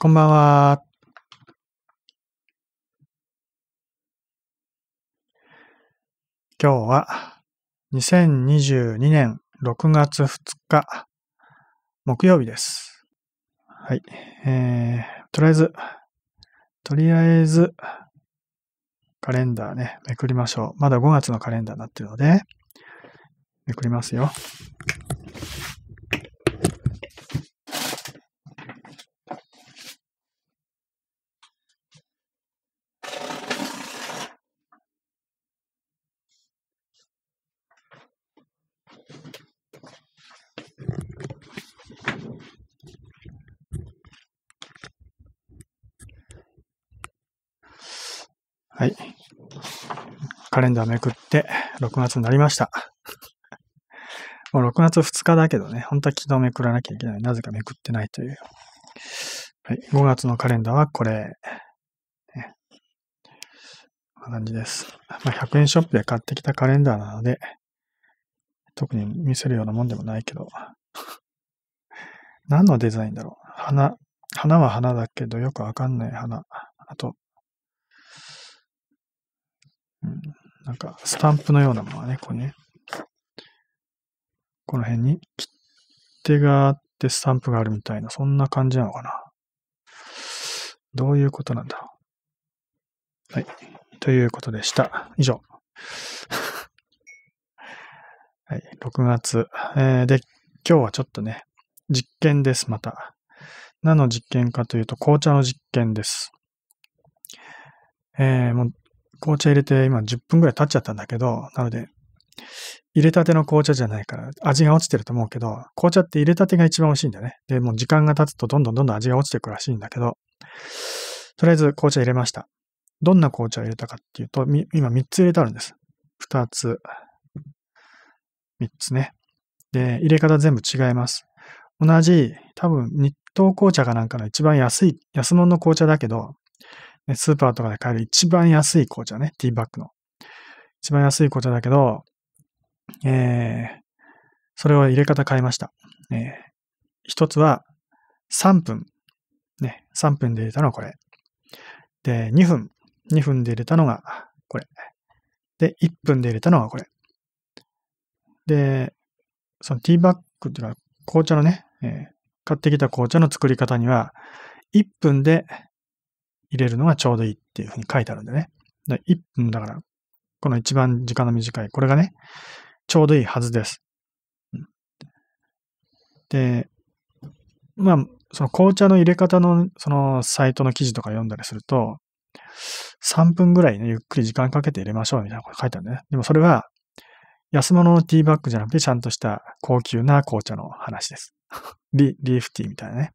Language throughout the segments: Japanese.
こんばんは。今日は2022年6月2日木曜日です。はい。えー、とりあえず、とりあえず、カレンダーね、めくりましょう。まだ5月のカレンダーになってるので、めくりますよ。はい。カレンダーめくって、6月になりました。もう6月2日だけどね、本当は昨日めくらなきゃいけない。なぜかめくってないという。はい。5月のカレンダーはこれ。ね、こんな感じです。まあ、100円ショップで買ってきたカレンダーなので、特に見せるようなもんでもないけど。何のデザインだろう花、花は花だけどよくわかんない花。あと、うん、なんか、スタンプのようなものがね、こうね、この辺に切手があってスタンプがあるみたいな、そんな感じなのかな。どういうことなんだろう。はい。ということでした。以上。はい。6月、えー、で、今日はちょっとね、実験です、また。何の実験かというと、紅茶の実験です。えー、もう紅茶入れて今10分ぐらい経っちゃったんだけど、なので、入れたての紅茶じゃないから、味が落ちてると思うけど、紅茶って入れたてが一番美味しいんだよね。で、もう時間が経つとどんどんどんどん味が落ちてくらしいんだけど、とりあえず紅茶入れました。どんな紅茶を入れたかっていうと、今3つ入れてあるんです。2つ、3つね。で、入れ方全部違います。同じ、多分、日東紅茶かなんかの一番安い、安物の紅茶だけど、スーパーとかで買える一番安い紅茶ね、ティーバッグの。一番安い紅茶だけど、えー、それを入れ方変えました。えー、一つは3分。ね、3分で入れたのはこれ。で、2分。2分で入れたのがこれ。で、1分で入れたのがこれ。で、そのティーバッグっていうのは紅茶のね、えー、買ってきた紅茶の作り方には、1分で入れるのがちょうどいいっていうふうに書いてあるんでね。で1分だから、この一番時間の短い、これがね、ちょうどいいはずです。で、まあ、その紅茶の入れ方の、そのサイトの記事とか読んだりすると、3分ぐらいね、ゆっくり時間かけて入れましょうみたいなこと書いてあるんね。でもそれは、安物のティーバッグじゃなくて、ちゃんとした高級な紅茶の話です。リリーフティーみたいなね。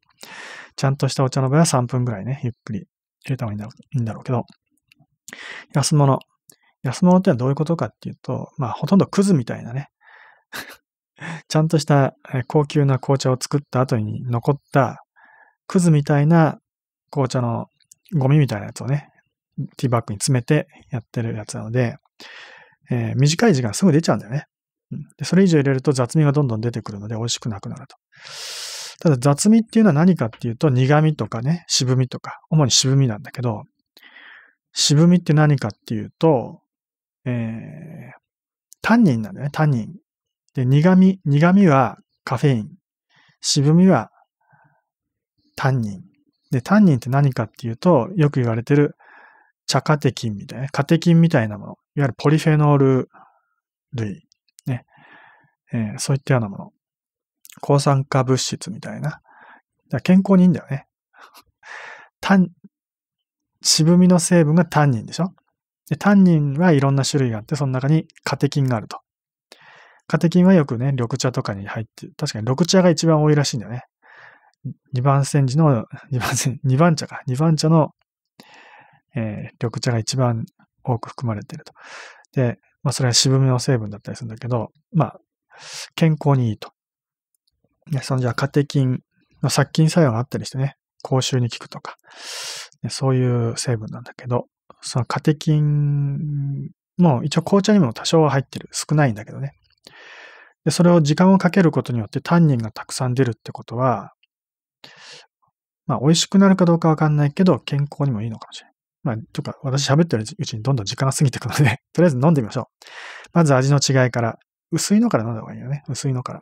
ちゃんとしたお茶の場合は3分ぐらいね、ゆっくり入れた方がいいんだろうけど、安物。安物ってのはどういうことかっていうと、まあ、ほとんどクズみたいなね。ちゃんとした高級な紅茶を作った後に残ったクズみたいな紅茶のゴミみたいなやつをね、ティーバッグに詰めてやってるやつなので、えー、短い時間すぐ出ちゃうんだよね。でそれ以上入れると雑味がどんどん出てくるので美味しくなくなると。ただ雑味っていうのは何かっていうと苦味とかね、渋みとか、主に渋みなんだけど、渋みって何かっていうと、えー、タンニンなんだよね、タンニン。で、苦味、苦味はカフェイン。渋みはタンニン。で、タンニンって何かっていうと、よく言われてる茶カテキンみたいな、カテキンみたいなもの、いわゆるポリフェノール類、ね、えー、そういったようなもの。抗酸化物質みたいな。健康にいいんだよね。単、渋みの成分がタンニンでしょで、タンニンはいろんな種類があって、その中にカテキンがあると。カテキンはよくね、緑茶とかに入ってる。確かに緑茶が一番多いらしいんだよね。二番煎じの、二番煎、二番茶か。二番茶の、えー、緑茶が一番多く含まれてると。で、まあそれは渋みの成分だったりするんだけど、まあ、健康にいいと。ね、そのじゃあカテキンの殺菌作用があったりしてね、口臭に効くとか、ね、そういう成分なんだけど、そのカテキンも一応紅茶にも多少は入ってる。少ないんだけどね。で、それを時間をかけることによってタンニンがたくさん出るってことは、まあ美味しくなるかどうかわかんないけど、健康にもいいのかもしれない。まあ、とか、私喋ってるうちにどんどん時間が過ぎていくのでとりあえず飲んでみましょう。まず味の違いから。薄いのから飲んだ方がいいよね。薄いのから。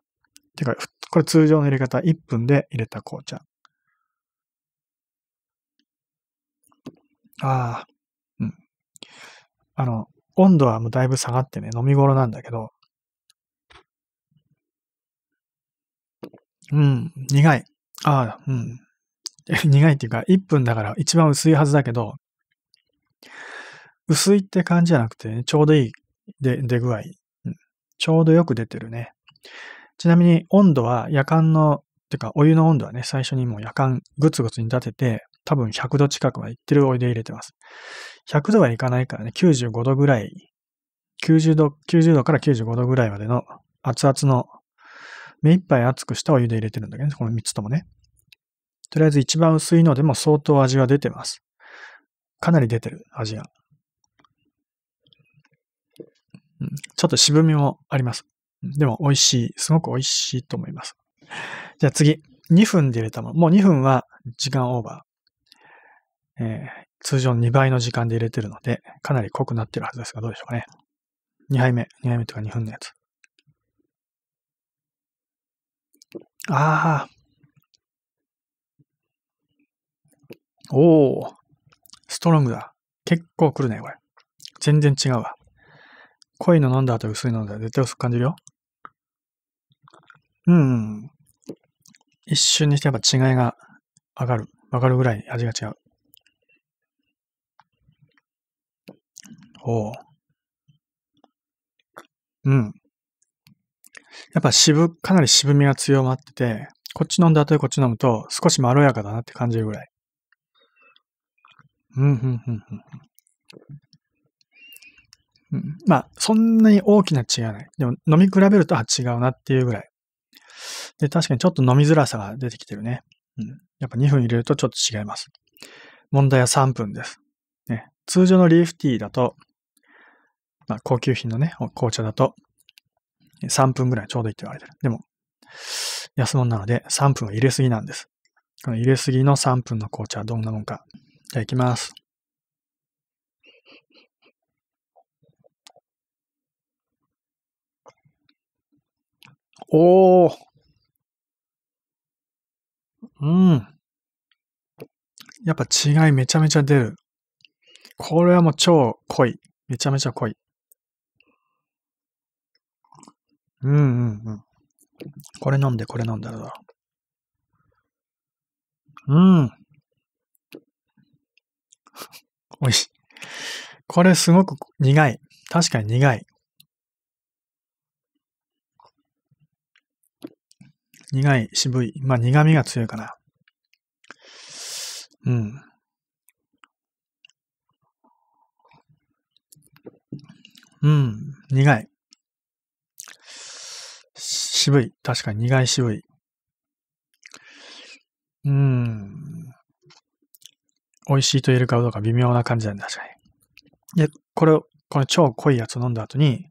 てか、これ通常の入れ方、1分で入れた紅茶。ああ、うん。あの、温度はもうだいぶ下がってね、飲み頃なんだけど、うん、苦い。ああ、うん。苦いっていうか、1分だから一番薄いはずだけど、薄いって感じじゃなくて、ね、ちょうどいい出具合、うん、ちょうどよく出てるね。ちなみに温度は夜間の、てかお湯の温度はね、最初にもう夜間ぐつぐつに立てて、多分100度近くはいってるお湯で入れてます。100度はいかないからね、95度ぐらい、90度、90度から95度ぐらいまでの熱々の、目いっぱい熱くしたお湯で入れてるんだけどね、この3つともね。とりあえず一番薄いのでも相当味は出てます。かなり出てる、味が。ちょっと渋みもあります。でも美味しい。すごく美味しいと思います。じゃあ次。2分で入れたもの。もう2分は時間オーバー。えー、通常の2倍の時間で入れてるので、かなり濃くなってるはずですが、どうでしょうかね。2杯目。2杯目とか2分のやつ。ああ。おお。ストロングだ。結構来るね、これ。全然違うわ。濃いの飲んだ後薄いの飲んだ後、絶対薄く感じるよ。うん。一瞬にしてやっぱ違いが上がる。上がるぐらい味が違う。おう。うん。やっぱ渋、かなり渋みが強まってて、こっち飲んだ後でこっち飲むと少しまろやかだなって感じるぐらい。うん、うん、うん、うん。まあ、そんなに大きな違いない。でも飲み比べると、あ、違うなっていうぐらい。で、確かにちょっと飲みづらさが出てきてるね。うん。やっぱ2分入れるとちょっと違います。問題は3分です。ね。通常のリーフティーだと、まあ、高級品のね、紅茶だと、3分ぐらいちょうどいいって言われてる。でも、安物なので3分は入れすぎなんです。この入れすぎの3分の紅茶はどんなもんか。じゃあいきます。おーうん。やっぱ違いめちゃめちゃ出る。これはもう超濃い。めちゃめちゃ濃い。うんうんうん。これ飲んで、これ飲んだら。うん。美味しい。これすごく苦い。確かに苦い。苦い、渋い。まあ苦味が強いかな。うん。うん、苦い。渋い。確かに苦い渋い。うん。美味しいと言えるかどうか微妙な感じだね、確かに。で、これを、この超濃いやつを飲んだ後に、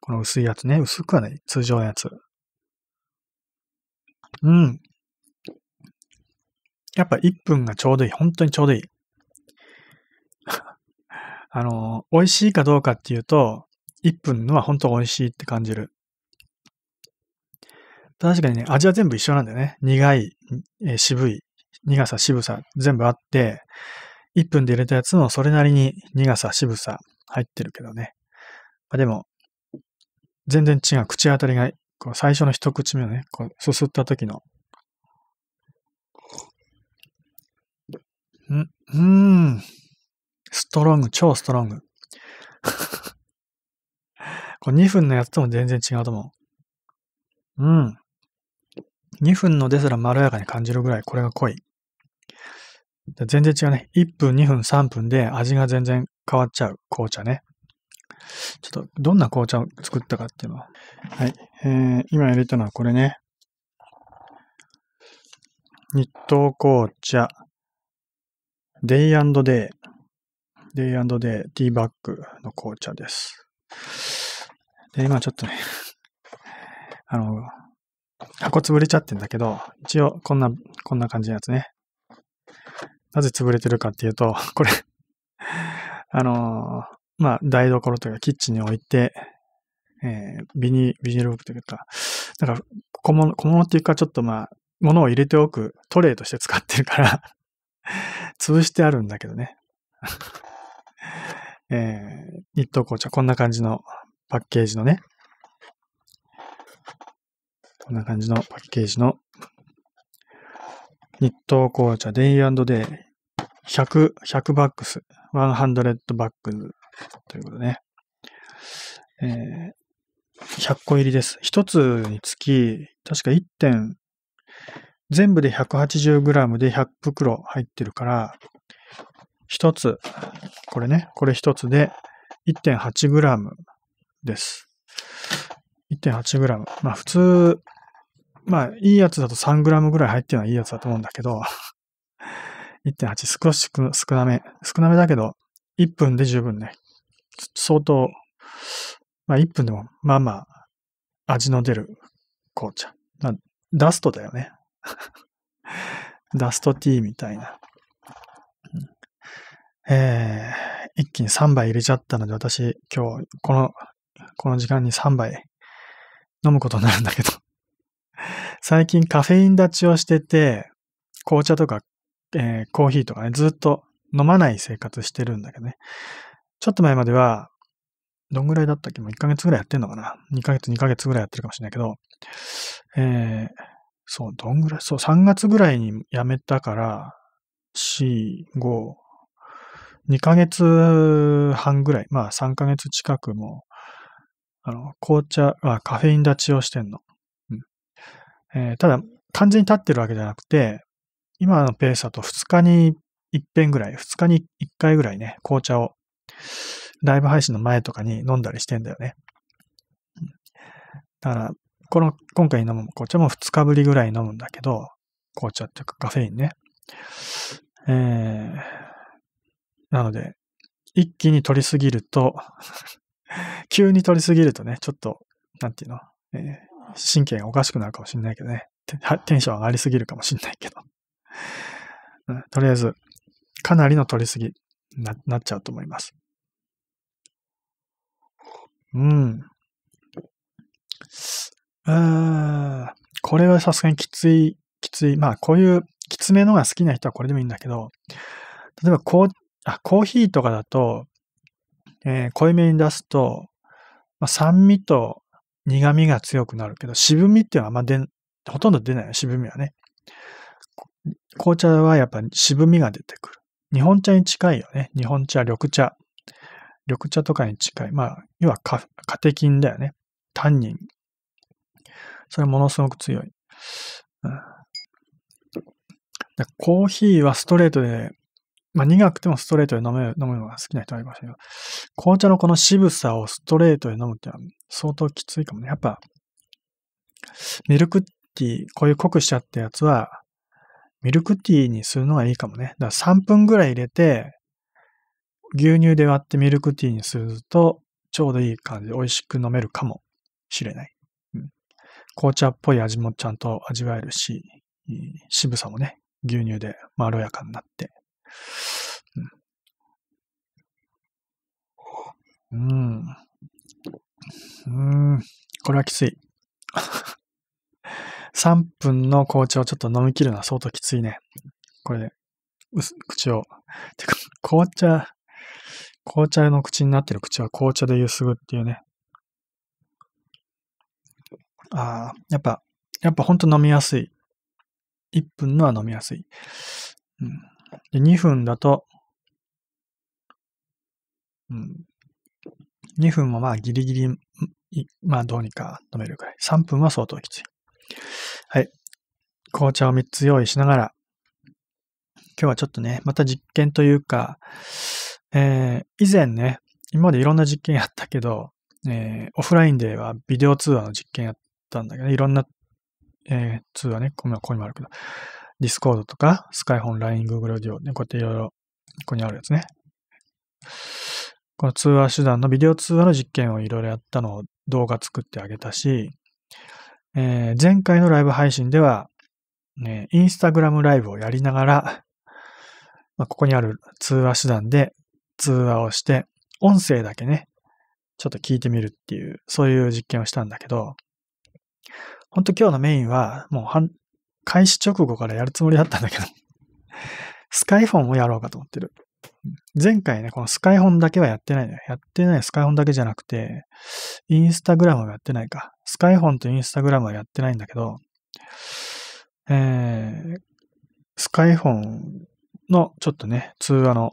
この薄いやつね、薄くはない、通常のやつうん。やっぱ1分がちょうどいい。本当にちょうどいい。あの、美味しいかどうかっていうと、1分のは本当美味しいって感じる。確かにね、味は全部一緒なんだよね。苦い、えー、渋い、苦さ、渋さ、全部あって、1分で入れたやつのそれなりに苦さ、渋さ入ってるけどね。まあ、でも、全然違う。口当たりがこう最初の一口目をね、こうすすった時の、ん、うん、ストロング、超ストロング。こ2分のやつとも全然違うと思う。うん。2分のですらまろやかに感じるぐらい、これが濃い。全然違うね。1分、2分、3分で味が全然変わっちゃう紅茶ね。ちょっと、どんな紅茶を作ったかっていうのは。はい。えー、今入れたのはこれね。日東紅茶、デイデイ、デイデイティーバッグの紅茶です。で、今ちょっとね、あの、箱潰れちゃってんだけど、一応こんな、こんな感じのやつね。なぜ潰れてるかっていうと、これあのー、まあ、台所というかキッチンに置いて、えー、ビニ、ビニール袋というか、なんか小物、小物っていうかちょっとまあ、物を入れておくトレイとして使ってるから 潰してあるんだけどね。えー、日東紅茶、こんな感じのパッケージのね、こんな感じのパッケージの日東紅茶デイデイ100、100バックス、100バックスということでね。えー、100個入りです。1つにつき、確か1点、全部で 180g で100袋入ってるから、1つ、これね、これ1つで 1.8g です。1.8g。まあ普通、まあいいやつだと 3g ぐらい入ってるのはいいやつだと思うんだけど、1.8少し少なめ。少なめだけど、1分で十分ね。相当まあ、1分でも、まあまあ、味の出る紅茶。ダストだよね。ダストティーみたいな。えー、一気に3杯入れちゃったので、私、今日、この、この時間に3杯飲むことになるんだけど。最近カフェイン立ちをしてて、紅茶とか、えー、コーヒーとかね、ずっと飲まない生活してるんだけどね。ちょっと前までは、どんぐらいだったっけもう1ヶ月ぐらいやってんのかな ?2 ヶ月、2ヶ月ぐらいやってるかもしれないけど、えー、そう、どんぐらい、そう、3月ぐらいに辞めたから、4、5、2ヶ月半ぐらい、まあ3ヶ月近くも、あの、紅茶、あカフェイン立ちをしてんの。うんえー、ただ、完全に立ってるわけじゃなくて、今のペースだと2日に1遍ぐらい、2日に1回ぐらいね、紅茶をライブ配信の前とかに飲んだりしてんだよね。だから、この、今回飲む紅茶も2日ぶりぐらい飲むんだけど、紅茶っていうかカフェインね。えー、なので、一気に取りすぎると 急に取りすぎるとね、ちょっと、なんていうの、えー、神経がおかしくなるかもしんないけどね、テンション上がりすぎるかもしんないけど。うん、とりあえず、かなりの取りすぎな、なっちゃうと思います。うん。うん。これはさすがにきつい、きつい。まあ、こういうきつめのが好きな人はこれでもいいんだけど、例えばコーあコーヒーとかだと、えー、濃いめに出すと、まあ、酸味と苦味が強くなるけど、渋みっていうのはあんま出、ほとんど出ないよ、渋みはね。紅茶はやっぱ渋みが出てくる。日本茶に近いよね。日本茶、緑茶。緑茶とかに近い、まあ、要はカカテキンだよね。タンニン。それものすごく強い。うん、コーヒーはストレートで、まあ、苦くてもストレートで飲め飲むのが好きな人はいましたけど、紅茶のこの渋さをストレートで飲むってのは相当きついかもね。やっぱ、ミルクティー、こういう濃くしちゃったやつは、ミルクティーにするのがいいかもね。だから3分ぐらい入れて、牛乳で割ってミルクティーにすると、ちょうどいい感じで美味しく飲めるかもしれない。うん、紅茶っぽい味もちゃんと味わえるし、渋さもね、牛乳でまろやかになって。うん。うん。うんこれはきつい。3 分の紅茶をちょっと飲み切るのは相当きついね。これで、口を。てか、紅茶、紅茶の口になってる口は紅茶でゆすぐっていうね。ああ、やっぱ、やっぱほんと飲みやすい。1分のは飲みやすい。うん、で2分だと、うん、2分もまあギリギリ、まあどうにか飲めるくらい。3分は相当きつい。はい。紅茶を3つ用意しながら、今日はちょっとね、また実験というか、えー、以前ね、今までいろんな実験やったけど、えー、オフラインではビデオ通話の実験やったんだけど、ね、いろんな、えー、通話ね、ここにもあるけど、ディスコードとか、スカイホン、ライン、グ Google ーディオ、ね、こうやっていろいろ、ここにあるやつね。この通話手段のビデオ通話の実験をいろいろやったのを動画作ってあげたし、えー、前回のライブ配信では、ね、インスタグラムライブをやりながら、まあ、ここにある通話手段で通話をして、音声だけね、ちょっと聞いてみるっていう、そういう実験をしたんだけど、ほんと今日のメインは、もう開始直後からやるつもりだったんだけど、スカイフォンをやろうかと思ってる。前回ね、このスカイフォンだけはやってないのよ。やってないスカイフォンだけじゃなくて、インスタグラムもやってないか。スカイフォンとインスタグラムはやってないんだけど、えー、スカイフォンのちょっとね、通話の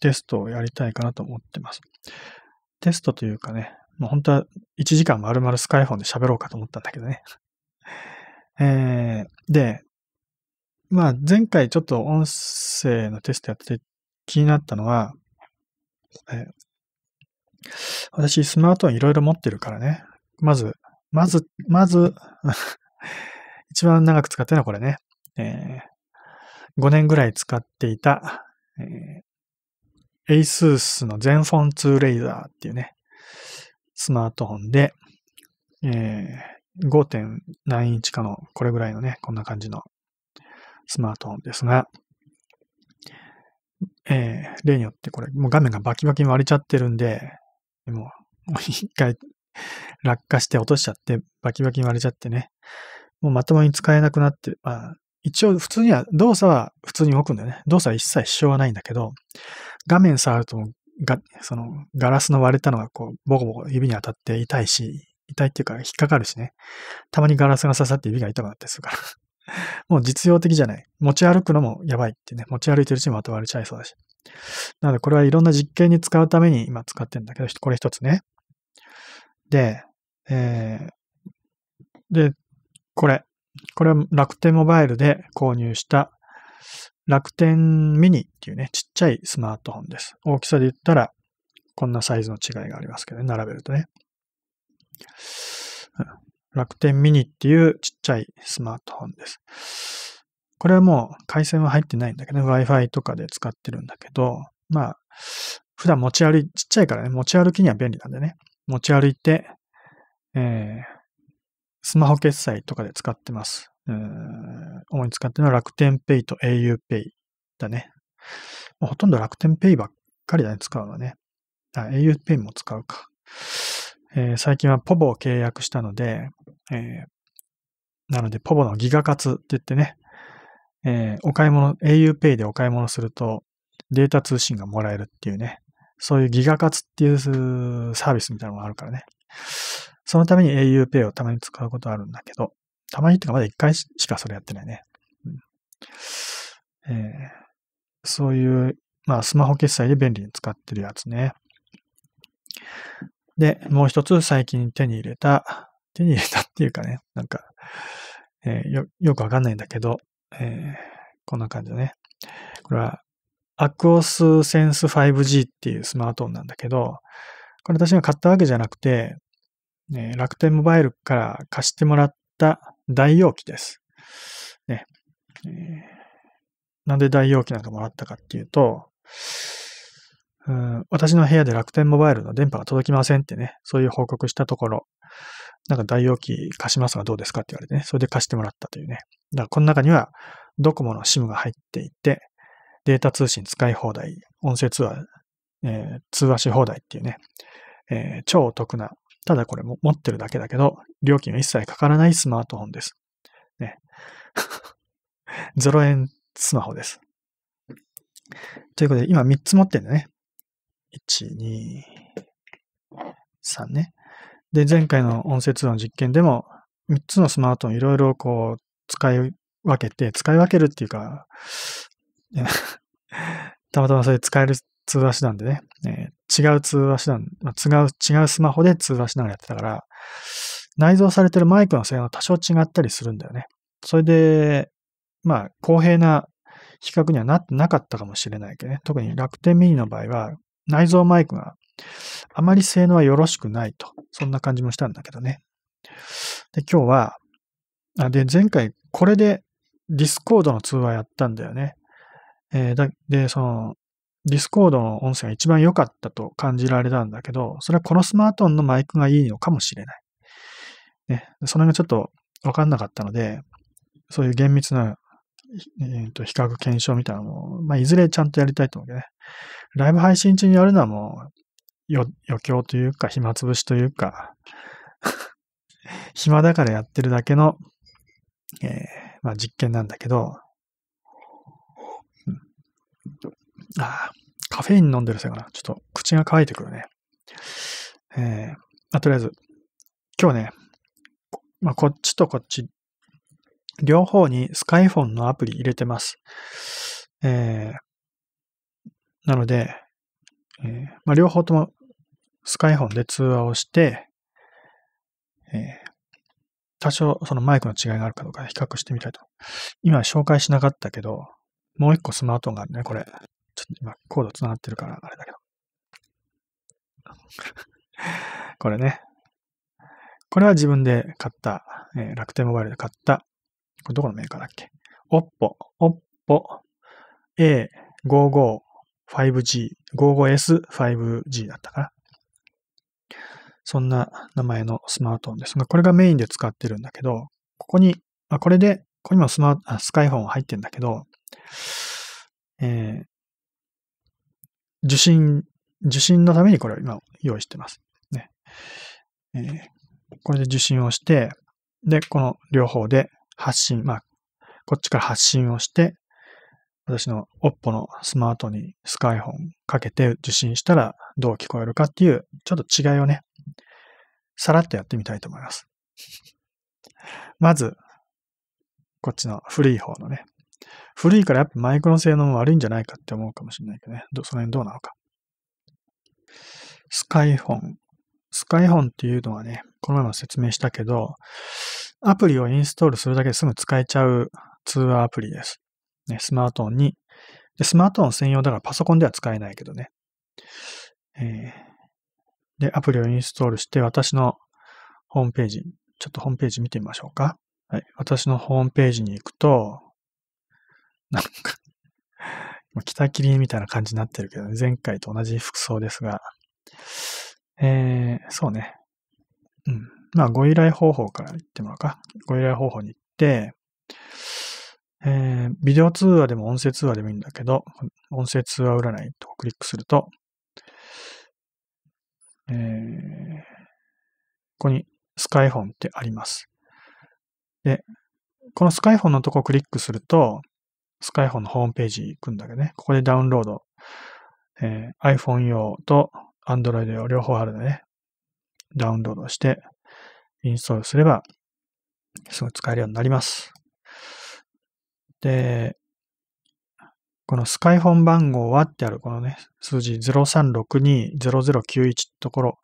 テストをやりたいかなと思ってます。テストというかね、もう本当は1時間丸々スカイフォンで喋ろうかと思ったんだけどね。えー、で、まあ前回ちょっと音声のテストやってて気になったのは、えー、私スマートフォンいろいろ持ってるからね。まず、まず、まず 一番長く使ってるのはこれね。えー5年ぐらい使っていた、えー、ASUS の ZenFone 2レ a ザ e r っていうね、スマートフォンで、えー、5. 何インチかの、これぐらいのね、こんな感じのスマートフォンですが、えー、例によってこれ、もう画面がバキバキに割れちゃってるんで、もう、もう一回落下して落としちゃって、バキバキに割れちゃってね、もうまともに使えなくなって、あ、一応普通には、動作は普通に動くんだよね。動作は一切支障はないんだけど、画面触るとが、そのガラスの割れたのがこう、ボコボコ指に当たって痛いし、痛いっていうか引っかかるしね。たまにガラスが刺さって指が痛くなったりするから。もう実用的じゃない。持ち歩くのもやばいってね。持ち歩いてるうちにまとわれちゃいそうだし。なのでこれはいろんな実験に使うために今使ってるんだけど、これ一つね。で、えー、で、これ。これは楽天モバイルで購入した楽天ミニっていうね、ちっちゃいスマートフォンです。大きさで言ったら、こんなサイズの違いがありますけどね、並べるとね。楽天ミニっていうちっちゃいスマートフォンです。これはもう回線は入ってないんだけどね、Wi-Fi とかで使ってるんだけど、まあ、普段持ち歩い、ちっちゃいからね、持ち歩きには便利なんでね、持ち歩いて、えー、スマホ決済とかで使ってます。うん、主に使ってるのは楽天ペイと au ペイだね。ほとんど楽天ペイばっかりだね、使うのはね。あ、au ペイも使うか。えー、最近はポボを契約したので、えー、なのでポボのギガ活って言ってね、えー、お買い物、au ペイでお買い物するとデータ通信がもらえるっていうね、そういうギガ活っていうサービスみたいなのがあるからね。そのために auPay をたまに使うことあるんだけど、たまにってかまだ一回しかそれやってないね。うん、えー、そういう、まあ、スマホ決済で便利に使ってるやつね。で、もう一つ最近手に入れた、手に入れたっていうかね、なんか、えー、よ、よくわかんないんだけど、えー、こんな感じだね。これは、アクオスセンス 5G っていうスマートフォンなんだけど、これ私が買ったわけじゃなくて、ね、楽天モバイルから貸してもらった大容器です。ね、えー、なんで大容器なんかもらったかっていうと、うん、私の部屋で楽天モバイルの電波が届きませんってね、そういう報告したところ、なんか大容器貸しますがどうですかって言われてね、それで貸してもらったというね。だからこの中にはドコモの SIM が入っていて、データ通信使い放題、音声通話、えー、通話し放題っていうね、えー、超お得なただこれも持ってるだけだけど、料金は一切かからないスマートフォンです。ね。0 円スマホです。ということで、今3つ持ってるんだね。1、2、3ね。で、前回の音声通話の実験でも、3つのスマートフォンいろいろこう、使い分けて、使い分けるっていうか、たまたまそれ使える通話手段でね、えー、違う通話手段、違う、違うスマホで通話しながらやってたから、内蔵されてるマイクの性能多少違ったりするんだよね。それで、まあ、公平な比較にはなってなかったかもしれないけどね。特に楽天ミニの場合は、内蔵マイクがあまり性能はよろしくないと。そんな感じもしたんだけどね。で、今日は、あ、で、前回これでディスコードの通話やったんだよね。えー、で、その、ディスコードの音声が一番良かったと感じられたんだけど、それはこのスマートフォンのマイクがいいのかもしれない。ね、その辺がちょっとわかんなかったので、そういう厳密な、えーと、比較検証みたいなのを、まあ、いずれちゃんとやりたいと思うけどね。ライブ配信中にやるのはもう余興というか暇つぶしというか 暇だからやってるだけの、えーまあ、実験なんだけど、うんああ、カフェイン飲んでるせいかな。ちょっと口が乾いてくるね。えー、あとりあえず、今日ね、まあ、こっちとこっち、両方にスカイフォンのアプリ入れてます。えー、なので、えー、まあ、両方ともスカイフォンで通話をして、えー、多少そのマイクの違いがあるかどうか比較してみたいと。今紹介しなかったけど、もう一個スマートフォンがあるね、これ。ょっと今、コード繋がってるから、あれだけど。これね。これは自分で買った、えー、楽天モバイルで買った、これどこのメーカーだっけ ?OPPO、OPPO A55 5G、55S5G だったかな。そんな名前のスマートフォンですが、これがメインで使ってるんだけど、ここに、あこれで、ここにもスマート、スカイフォン入ってんだけど、えー、受信、受信のためにこれを今用意してます。ね。えー、これで受信をして、で、この両方で発信、まあ、こっちから発信をして、私の Oppo のスマートにスカイフォンかけて受信したらどう聞こえるかっていう、ちょっと違いをね、さらっとやってみたいと思います。まず、こっちの古い方のね、古いからやっぱマイクの性能も悪いんじゃないかって思うかもしれないけどね。どその辺どうなのか。スカイフォン。スカイフォンっていうのはね、この前も説明したけど、アプリをインストールするだけですぐ使えちゃう通話アプリです。ね、スマートフォンに。で、スマートフォン専用だからパソコンでは使えないけどね。えー、で、アプリをインストールして私のホームページ、ちょっとホームページ見てみましょうか。はい。私のホームページに行くと、なんか北切りみたいな感じになってるけど、ね、前回と同じ服装ですが、えー、そうね。うん。まあ、ご依頼方法から言ってもらうか。ご依頼方法に行って、えー、ビデオ通話でも音声通話でもいいんだけど、音声通話占いとクリックすると、えー、ここにスカイフォンってあります。で、このスカイフォンのとこをクリックすると、スカイフォンのホームページ行くんだけどね、ここでダウンロード、えー、iPhone 用と Android 用両方あるのでね、ダウンロードして、インストールすれば、すぐ使えるようになります。で、このスカイフォン番号はってあるこのね、数字03620091ところ、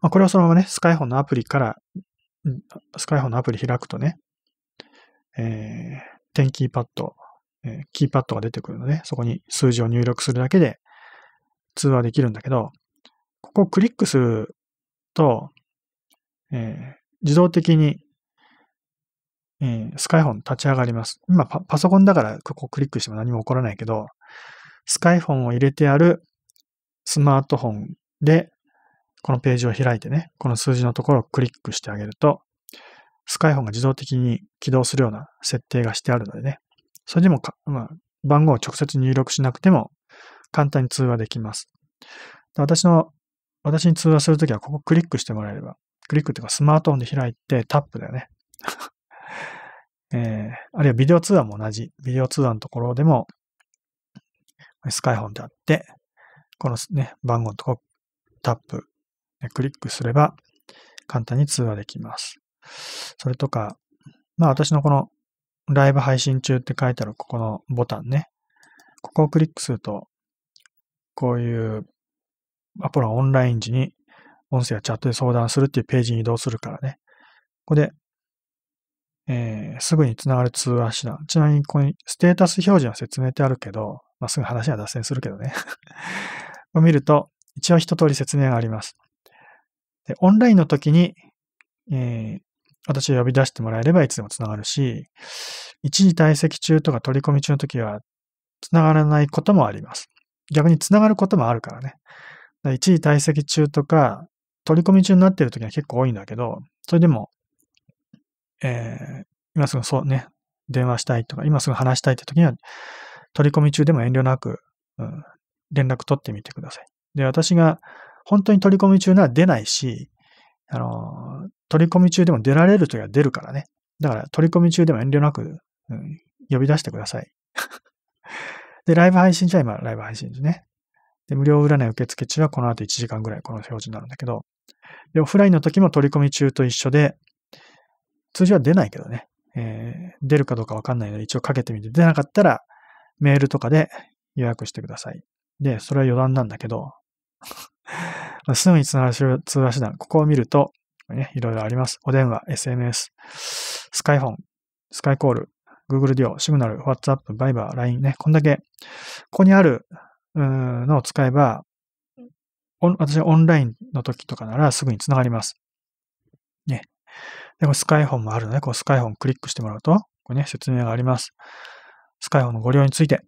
まあ、これをそのままね、スカイフォンのアプリから、スカイフォンのアプリ開くとね、えー、天気パッドえキーパッドが出てくるので、そこに数字を入力するだけで通話できるんだけど、ここをクリックすると、え自動的に、えスカイフォン立ち上がります。今パソコンだからここクリックしても何も起こらないけど、スカイフォンを入れてあるスマートフォンで、このページを開いてね、この数字のところをクリックしてあげると、スカイフォンが自動的に起動するような設定がしてあるのでね、それでもまあ、番号を直接入力しなくても簡単に通話できます。私の、私に通話するときはここクリックしてもらえれば、クリックというかスマートフォンで開いてタップだよね。えー、あるいはビデオ通話も同じ。ビデオ通話のところでも、スカイホンであって、このね、番号のとこタップ、クリックすれば簡単に通話できます。それとか、まあ私のこのライブ配信中って書いてあるここのボタンね。ここをクリックすると、こういうアポロンオンライン時に音声やチャットで相談するっていうページに移動するからね。ここで、えー、すぐにつながる通話手段。ちなみにここにステータス表示は説明ってあるけど、まあ、すぐ話は脱線するけどね。を見ると、一応一通り説明があります。でオンラインの時に、えー、私を呼び出してもらえればいつでもつながるし、一時退席中とか取り込み中の時は、つながらないこともあります。逆につながることもあるからね。一時退席中とか、取り込み中になっている時は結構多いんだけど、それでも、えー、今すぐそうね、電話したいとか、今すぐ話したいって時には、取り込み中でも遠慮なく、うん、連絡取ってみてください。で、私が本当に取り込み中なら出ないし、あの、取り込み中でも出られるときは出るからね。だから取り込み中でも遠慮なく、うん、呼び出してください。で、ライブ配信中は今、ライブ配信ですね。で、無料占い受付中はこの後1時間ぐらいこの表示になるんだけど、で、オフラインの時も取り込み中と一緒で、通常は出ないけどね、えー、出るかどうかわかんないので一応かけてみて、出なかったらメールとかで予約してください。で、それは余談なんだけど、すぐにつながる通話手段、ここを見ると、ね、いろいろあります。お電話、SNS、スカイフォン、スカイコール、Google デュオ、シグナル、WhatsApp、Viber、LINE ね、こんだけ、ここにあるのを使えば、私はオンラインの時とかならすぐにつながります。ね。で、これスカイフォンもあるので、こうスカイフォンクリックしてもらうと、これね、説明があります。スカイフォンのご利用について。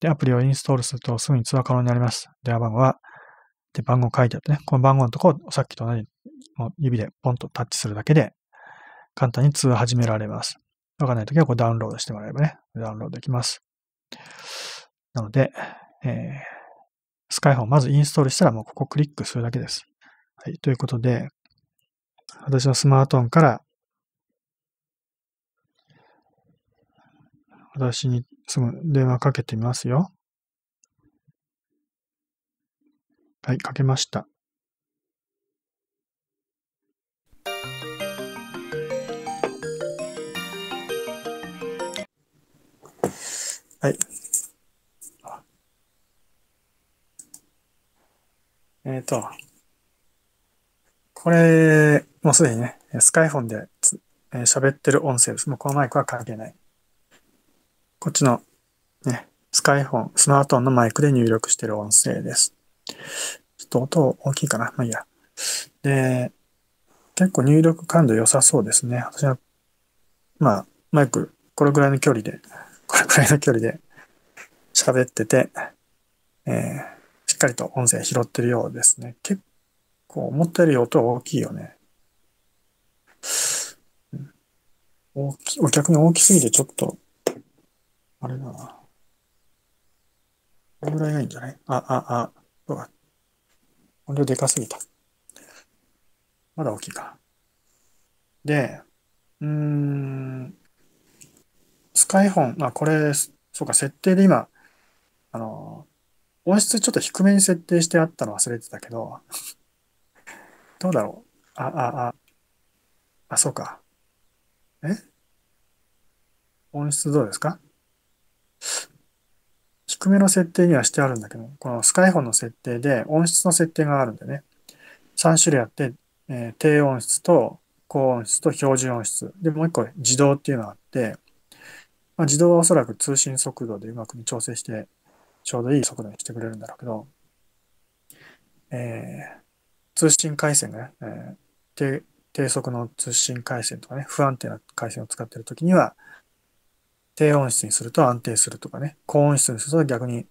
で、アプリをインストールするとすぐに通話可能になります。電話番号はって番号書いてあってね、この番号のとこをさっきと同じ指でポンとタッチするだけで、簡単に通話始められます。わかんないときはこうダウンロードしてもらえばね、ダウンロードできます。なので、えー、スカイフォンまずインストールしたらもうここクリックするだけです。はい、ということで、私のスマートフォンから、私にすぐ電話かけてみますよ。はい、書けました。はい。えっ、ー、と、これ、もうすでにね、スカイフォンで喋、えー、ってる音声です。もうこのマイクは関係ない。こっちの、ね、スカイフォン、スマートフォンのマイクで入力してる音声です。ちょっと音大きいかな。まあいいや。で、結構入力感度良さそうですね。私は、まあ、マイク、これくらいの距離で、これくらいの距離で喋ってて、えー、しっかりと音声拾ってるようですね。結構思ったより音大きいよね。大き、お客に大きすぎてちょっと、あれだな。これぐらいがいいんじゃないあ、あ、あ。うわ。音量でかすぎた。まだ大きいか。で、うん、スカイホン、まあこれ、そうか、設定で今、あの、音質ちょっと低めに設定してあったの忘れてたけど、どうだろう。あ、あ、あ、あ、そうか。え音質どうですか低めの設定にはしてあるんだけど、このスカイフォンの設定で音質の設定があるんでね、3種類あって、えー、低音質と高音質と標準音質。で、もう一個自動っていうのがあって、まあ、自動はおそらく通信速度でうまく調整して、ちょうどいい速度にしてくれるんだろうけど、えー、通信回線がね、えー、低速の通信回線とかね、不安定な回線を使っているときには、低音質にすると安定するとかね、高音質にすると逆に、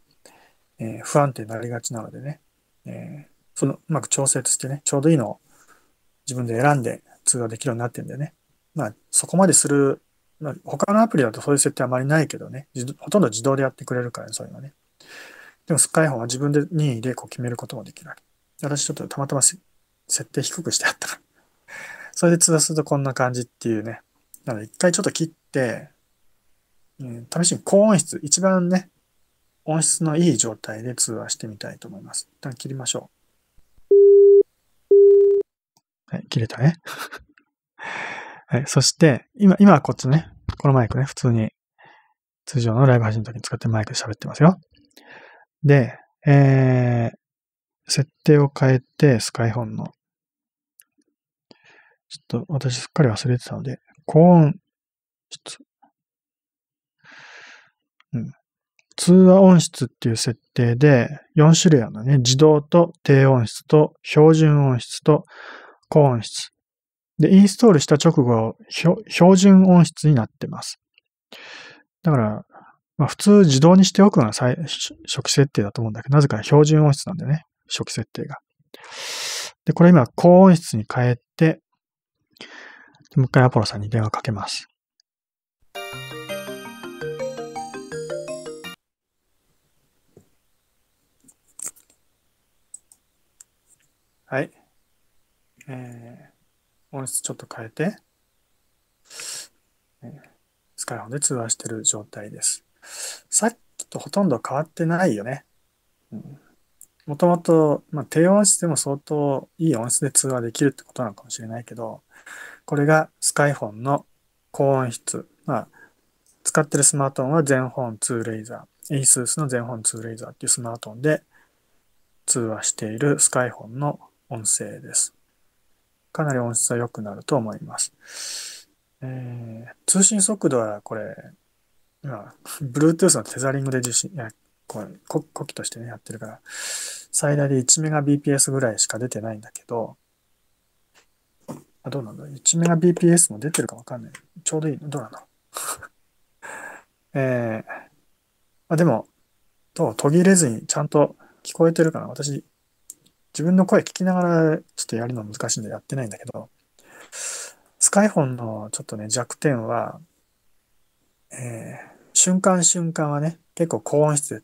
えー、不安定になりがちなのでね、えー、そのうまく調節してね、ちょうどいいのを自分で選んで通話できるようになってるんでね、まあ、そこまでする、まあ、他のアプリだとそういう設定あまりないけどね、ほとんど自動でやってくれるからね、そういうのね。でも、スカイフォンは自分で任意でこう決めることもできる私ちょっとたまたま設定低くしてあったから。それで通話するとこんな感じっていうね。なので、一回ちょっと切って、えー、試しに高音質、一番ね、音質のいい状態で通話してみたいと思います。一旦切りましょう。はい、切れたね。はい、そして、今、今はこっちね、このマイクね、普通に通常のライブ配信の時に使ってマイクで喋ってますよ。で、えー、設定を変えて、スカイホンの。ちょっと私すっかり忘れてたので、高音、ちょっとうん。通話音質っていう設定で4種類あるのね。自動と低音質と標準音質と高音質。で、インストールした直後、標準音質になってます。だから、まあ、普通自動にしておくのが最初期設定だと思うんだけど、なぜか標準音質なんでね、初期設定が。で、これ今高音質に変えて、もう一回アポロさんに電話かけます。はい。えー、音質ちょっと変えて、えー、スカイホンで通話してる状態です。さっきとほとんど変わってないよね。もともと、まあ、低音質でも相当いい音質で通話できるってことなのかもしれないけど、これがスカイフォンの高音質。まあ、使ってるスマートフォンは全本2レイザー、イスースの全本2レイザーっていうスマートフォンで通話しているスカイフォンの音声です。かなり音質は良くなると思います。えー、通信速度はこれ、今、Bluetooth のテザリングで受信、いや、これ、こ呼としてね、やってるから、最大で1メガ BPS ぐらいしか出てないんだけど、あ、どうなんだ ?1 メガ BPS も出てるかわかんない。ちょうどいいのどうなんだろう えー、あ、でも、と途切れずにちゃんと聞こえてるかな私、自分の声聞きながらちょっとやるの難しいんでやってないんだけど、スカイフォンのちょっとね、弱点は、えー、瞬間瞬間はね、結構高音質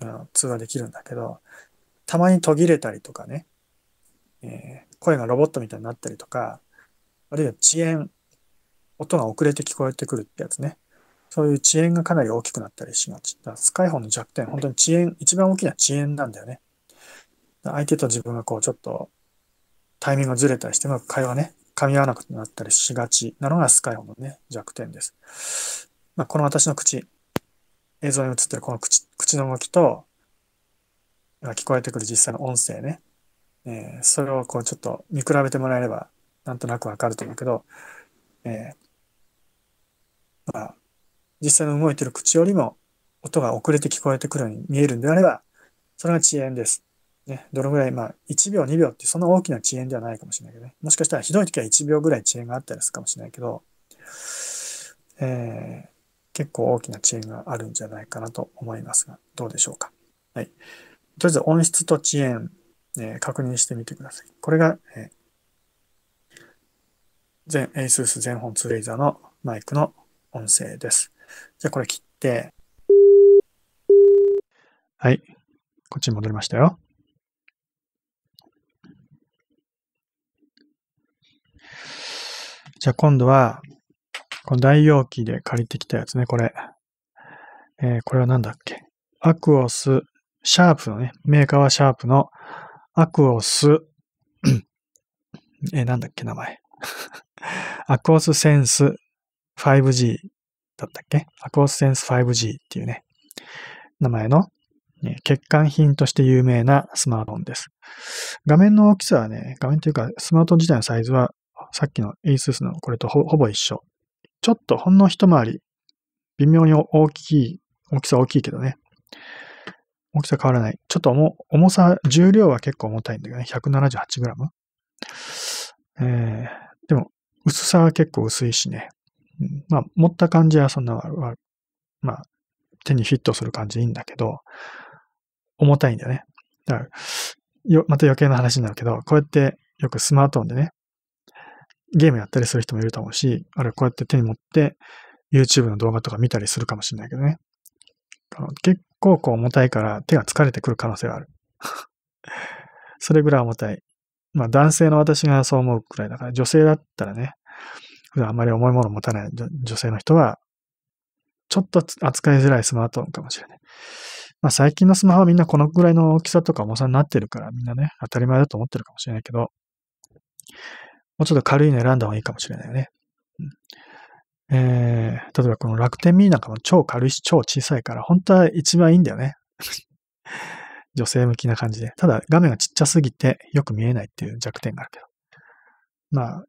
で、うん、通話できるんだけど、たまに途切れたりとかね、えー、声がロボットみたいになったりとか、あるいは遅延、音が遅れて聞こえてくるってやつね。そういう遅延がかなり大きくなったりしがち。スカイフォンの弱点、本当に遅延、一番大きな遅延なんだよね。相手と自分がこうちょっとタイミングがずれたりして、ま会話ね、噛み合わなくなったりしがちなのがスカイホのね、弱点です。まあ、この私の口、映像に映ってるこの口口の動きと、聞こえてくる実際の音声ね、えー、それをこうちょっと見比べてもらえれば、なんとなくわかると思うけど、えー、まあ、実際の動いてる口よりも音が遅れて聞こえてくるように見えるんであれば、それが遅延です。ね、どのぐらい、まあ、1秒、2秒ってそんな大きな遅延ではないかもしれないけどね。もしかしたらひどい時は1秒ぐらい遅延があったりするかもしれないけど、えー、結構大きな遅延があるんじゃないかなと思いますが、どうでしょうか。はい。とりあえず音質と遅延、えー、確認してみてください。これが、えー、全 ASUS 全本ツーレイザーのマイクの音声です。じゃあこれ切って、はい。こっちに戻りましたよ。じゃあ今度は、この大容器で借りてきたやつね、これ。えー、これは何だっけアクオス、シャープのね、メーカーはシャープのアクオス、えー、なんだっけ、名前。アクオスセンス 5G だったっけアクオスセンス 5G っていうね、名前の、ね、欠陥品として有名なスマートフォンです。画面の大きさはね、画面というかスマートフォン自体のサイズはさっきの ASUS のこれとほぼ一緒。ちょっとほんの一回り、微妙に大きい、大きさ大きいけどね。大きさ変わらない。ちょっと重重さ、重量は結構重たいんだけどね。178g。えー、でも、薄さは結構薄いしね。うん、まあ、持った感じはそんなまあ、手にフィットする感じでいいんだけど、重たいんだよね。だから、よ、また余計な話になるけど、こうやってよくスマートフォンでね、ゲームやったりする人もいると思うし、あるいはこうやって手に持って YouTube の動画とか見たりするかもしれないけどね。結構こう重たいから手が疲れてくる可能性はある。それぐらい重たい。まあ男性の私がそう思うくらいだから、女性だったらね、普段あまり重いもの持たない女性の人は、ちょっと扱いづらいスマートフォンかもしれない。まあ最近のスマホはみんなこのぐらいの大きさとか重さになってるから、みんなね、当たり前だと思ってるかもしれないけど、もうちょっと軽いの選んだ方がいいかもしれないよね。うん、えー、例えばこの楽天ミーなんかも超軽いし超小さいから、本当は一番いいんだよね。女性向きな感じで。ただ画面がちっちゃすぎてよく見えないっていう弱点があるけど。まあ、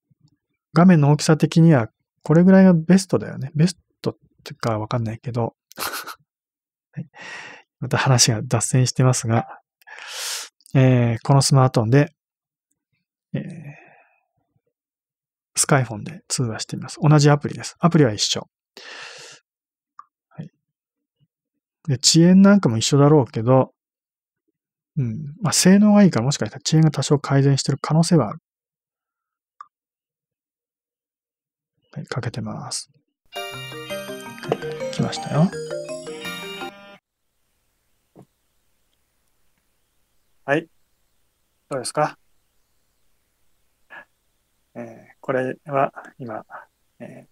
画面の大きさ的にはこれぐらいがベストだよね。ベストってかわかんないけど。はい、また話が脱線してますが、えー、このスマートフォンで、えースカイフォンで通話しています。同じアプリです。アプリは一緒。はい、で遅延なんかも一緒だろうけど、うん。まあ、性能がいいからもしかしたら遅延が多少改善してる可能性はある。はい、かけてます。はい、来ましたよ。はい。どうですかえー、これは今、え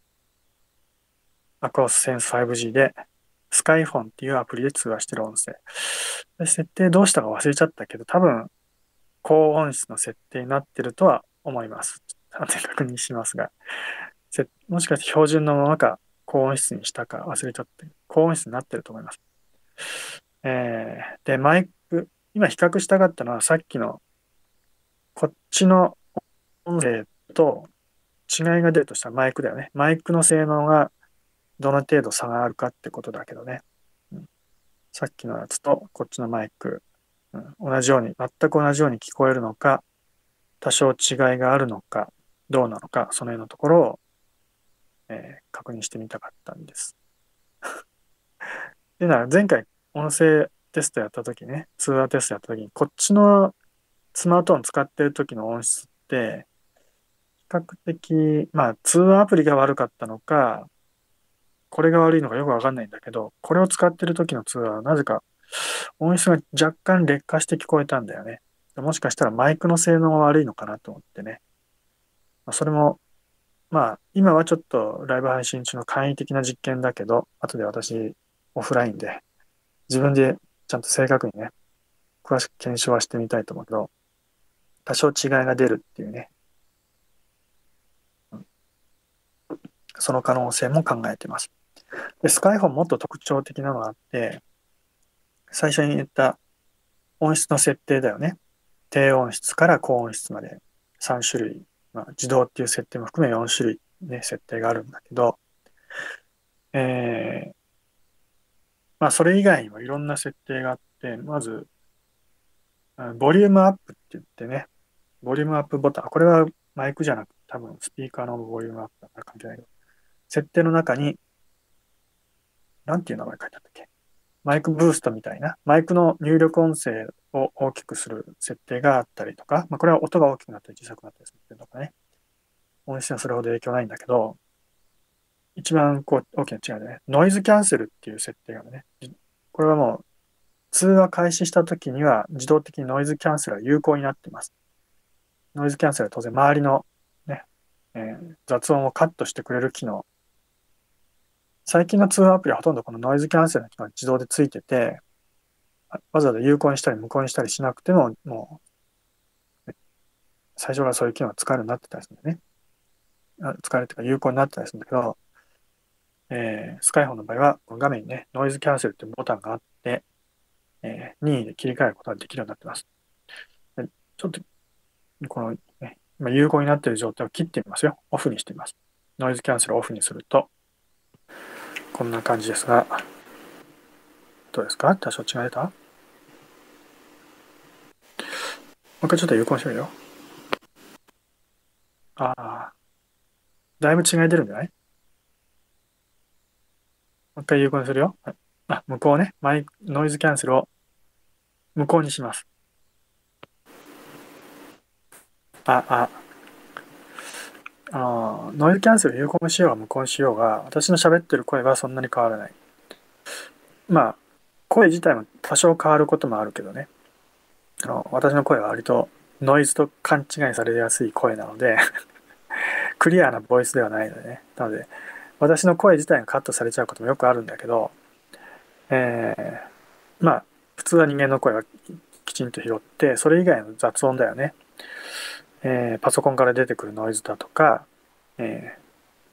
ー、アクオスセンス 5G で、スカイフォンっていうアプリで通話してる音声。で設定どうしたか忘れちゃったけど、多分、高音質の設定になってるとは思います。っで確認しますが。もしかして標準のままか、高音質にしたか忘れちゃって、高音質になってると思います。えー、で、マイク、今比較したかったのは、さっきの、こっちの音声と、違いが出るとしたらマイクだよね。マイクの性能がどの程度差があるかってことだけどね。うん、さっきのやつとこっちのマイク、うん、同じように、全く同じように聞こえるのか、多少違いがあるのか、どうなのか、その辺のところを、えー、確認してみたかったんです。でなら前回音声テストやった時ね、通話テストやった時に、こっちのスマートフォン使ってる時の音質って、較的、まあ、通話アプリが悪かったのか、これが悪いのかよくわかんないんだけど、これを使ってる時の通話はなぜか音質が若干劣化して聞こえたんだよね。もしかしたらマイクの性能が悪いのかなと思ってね。まあ、それも、まあ、今はちょっとライブ配信中の簡易的な実験だけど、後で私、オフラインで、自分でちゃんと正確にね、詳しく検証はしてみたいと思うけど、多少違いが出るっていうね、その可能性も考えてます。でスカイフォンもっと特徴的なのがあって、最初に言った音質の設定だよね。低音質から高音質まで3種類、まあ、自動っていう設定も含め4種類、ね、設定があるんだけど、えー、まあ、それ以外にもいろんな設定があって、まず、ボリュームアップって言ってね、ボリュームアップボタン、これはマイクじゃなくて、多分スピーカーのボリュームアップだから関係ないけど、設定の中に、なんていう名前書いてあったっけマイクブーストみたいな、マイクの入力音声を大きくする設定があったりとか、まあ、これは音が大きくなったり小さくなったりするとかね。音質はそれほど影響ないんだけど、一番こう大きな違いでね、ノイズキャンセルっていう設定がね、これはもう通話開始した時には自動的にノイズキャンセルは有効になってます。ノイズキャンセルは当然周りのね、ねえー、雑音をカットしてくれる機能最近の通話アプリはほとんどこのノイズキャンセルの機能が自動でついてて、わざわざ有効にしたり無効にしたりしなくても、もう、最初からそういう機能が使えるようになってたりするんだよね。使えるというか有効になってたりするんだけど、えー、スカイフォンの場合は、画面にね、ノイズキャンセルっていうボタンがあって、えー、任意で切り替えることができるようになってます。でちょっと、この、ね、今有効になっている状態を切ってみますよ。オフにしてみます。ノイズキャンセルをオフにすると、こんな感じですが、どうですか多少違えたもう一回ちょっと有効にしようよ。ああ、だいぶ違い出るんじゃないもう一回有効にするよ。あ、向こうね、マイノイズキャンセルを無効にします。あ、あ、ああ、ノイズキャンセル有効にしようが無効にしようが、私の喋ってる声はそんなに変わらない。まあ、声自体も多少変わることもあるけどね。あの、私の声は割とノイズと勘違いされやすい声なので クリアなボイスではないのでね。なので、私の声自体がカットされちゃうこともよくあるんだけど、えー、まあ、普通は人間の声はきちんと拾って、それ以外の雑音だよね。えー、パソコンから出てくるノイズだとか、え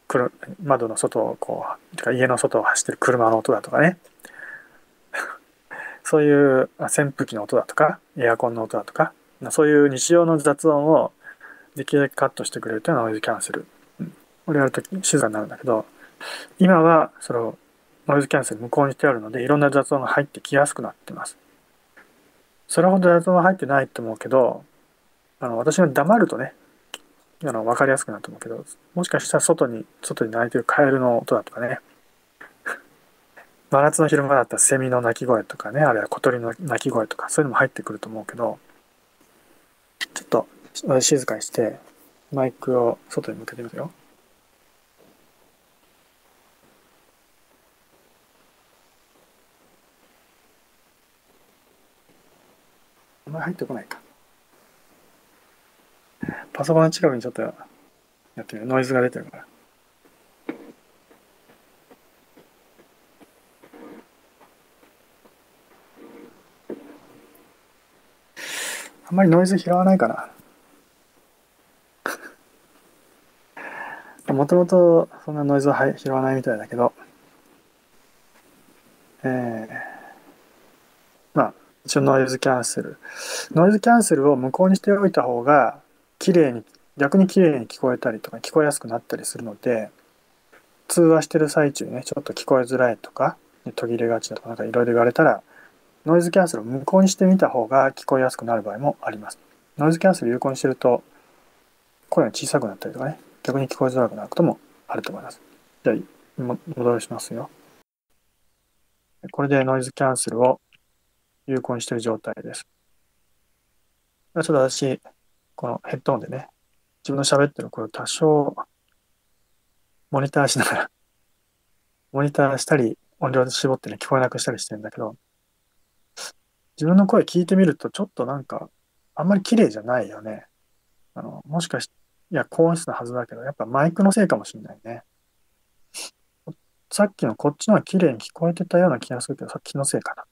ー、窓の外をこうとか家の外を走ってる車の音だとかね そういう扇風機の音だとかエアコンの音だとかそういう日常の雑音をできるだけカットしてくれるというのはノイズキャンセル、うん、これやると静かになるんだけど今はそのノイズキャンセル無効にしてあるのでいろんな雑音が入ってきやすくなってますそれほど雑音は入ってないと思うけどあの私が黙るとねあの分かりやすくなると思うけどもしかしたら外に外に鳴いてるカエルの音だとかね 真夏の昼間だったらセミの鳴き声とかねあるいは小鳥の鳴き声とかそういうのも入ってくると思うけどちょっと静かにしてマイクを外に向けてみるよ。お前、入ってこないか。パソコンの近くにちょっとやってみる。ノイズが出てるから。あんまりノイズ拾わないかな。もともとそんなノイズを拾わないみたいだけど、えー、まあ、一応ノイズキャンセル。ノイズキャンセルを無効にしておいた方が、綺麗に逆に綺麗に聞こえたりとか聞こえやすくなったりするので通話してる最中にねちょっと聞こえづらいとか途切れがちだとかなんかいろいろ言われたらノイズキャンセルを無効にしてみた方が聞こえやすくなる場合もあります。ノイズキャンセル有効にしてると声が小さくなったりとかね逆に聞こえづらくなることもあると思います。じゃあ戻りしますよ。これでノイズキャンセルを有効にしている状態です。ちょっと私このヘッドホンでね、自分の喋ってる声を多少、モニターしながら、モニターしたり、音量で絞ってね、聞こえなくしたりしてんだけど、自分の声聞いてみると、ちょっとなんか、あんまり綺麗じゃないよね。あの、もしかして、いや、高音質なはずだけど、やっぱマイクのせいかもしんないね。さっきのこっちのは綺麗に聞こえてたような気がするけど、さっきのせいか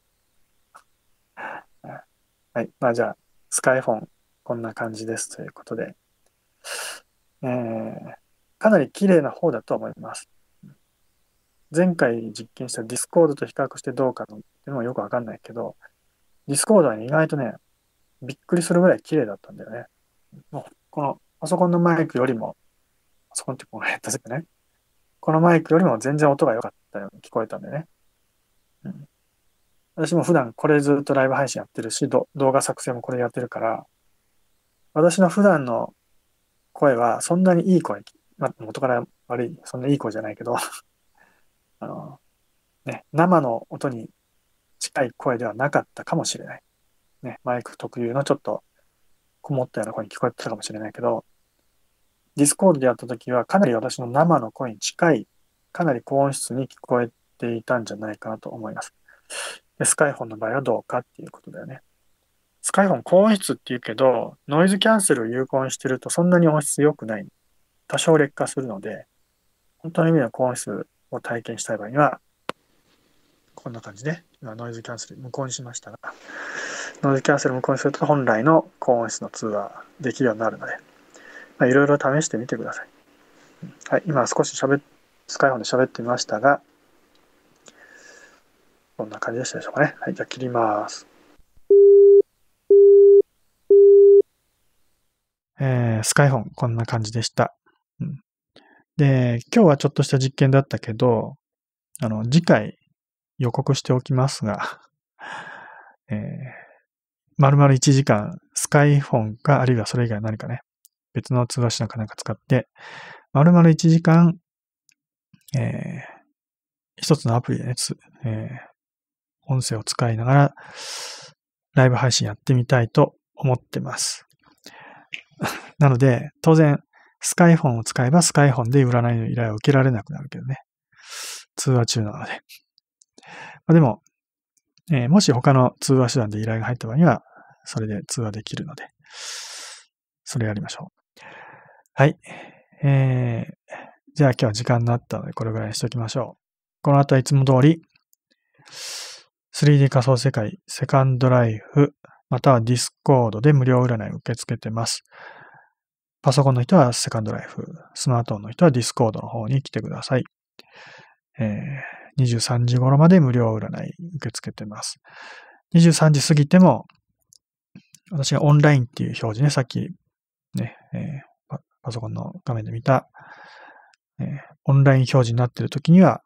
な。はい。まあじゃあ、スカイフォンこんな感じですということで、えー、かなり綺麗な方だと思います。前回実験したディスコードと比較してどうかっていうのもよくわかんないけど、ディスコードは、意外とね、びっくりするぐらい綺麗だったんだよね。もうこのパソコンのマイクよりも、パソコンってこのヘッドセットね。このマイクよりも全然音が良かったように聞こえたんでね。うん、私も普段これずっとライブ配信やってるし、動画作成もこれやってるから、私の普段の声はそんなにいい声、まあ、元から悪い、そんないい声じゃないけど あの、ね、生の音に近い声ではなかったかもしれない。ね、マイク特有のちょっとこもったような声に聞こえてたかもしれないけど、ディスコードでやった時はかなり私の生の声に近い、かなり高音質に聞こえていたんじゃないかなと思います。でスカイフォンの場合はどうかっていうことだよね。スカイフォン高音質っていうけど、ノイズキャンセルを有効にしてるとそんなに音質良くない。多少劣化するので、本当の意味の高音質を体験したい場合には、こんな感じで、今ノイズキャンセル無効にしましたが、ノイズキャンセル無効にすると本来の高音質の通話できるようになるので、まいろいろ試してみてください。はい、今少し喋、スカイフォンで喋ってみましたが、こんな感じでしたでしょうかね。はい、じゃあ切ります。えー、スカイフォン、こんな感じでした、うん。で、今日はちょっとした実験だったけど、あの、次回予告しておきますが、えー、丸々1時間、スカイフォンか、あるいはそれ以外何かね、別の通話しなんかなか使って、丸々1時間、えー、一つのアプリでね、えー、音声を使いながら、ライブ配信やってみたいと思ってます。なので、当然、スカイフォンを使えばスカイフォンで占いの依頼を受けられなくなるけどね。通話中なので。まあ、でも、えー、もし他の通話手段で依頼が入った場合には、それで通話できるので、それやりましょう。はい。えー、じゃあ今日は時間になったので、これぐらいにしておきましょう。この後はいつも通り、3D 仮想世界、セカンドライフ、またはディスコードで無料占いを受け付けてます。パソコンの人はセカンドライフ、スマートフォンの人はディスコードの方に来てください。えー、23時頃まで無料占い受け付けてます。23時過ぎても、私がオンラインっていう表示ね、さっきね、えー、パソコンの画面で見た、えー、オンライン表示になっている時には、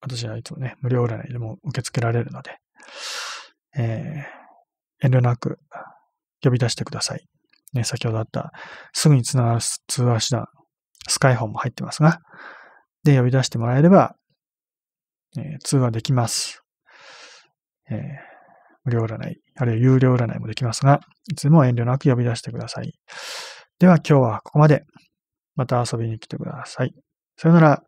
私はいつもね、無料占いでも受け付けられるので、えー、遠慮なく呼び出してください。ね、先ほどあった、すぐにつながる通話手段、スカイホンも入ってますが、で呼び出してもらえれば、えー、通話できます。えー、無料占い、あるいは有料占いもできますが、いつも遠慮なく呼び出してください。では今日はここまで。また遊びに来てください。さよなら。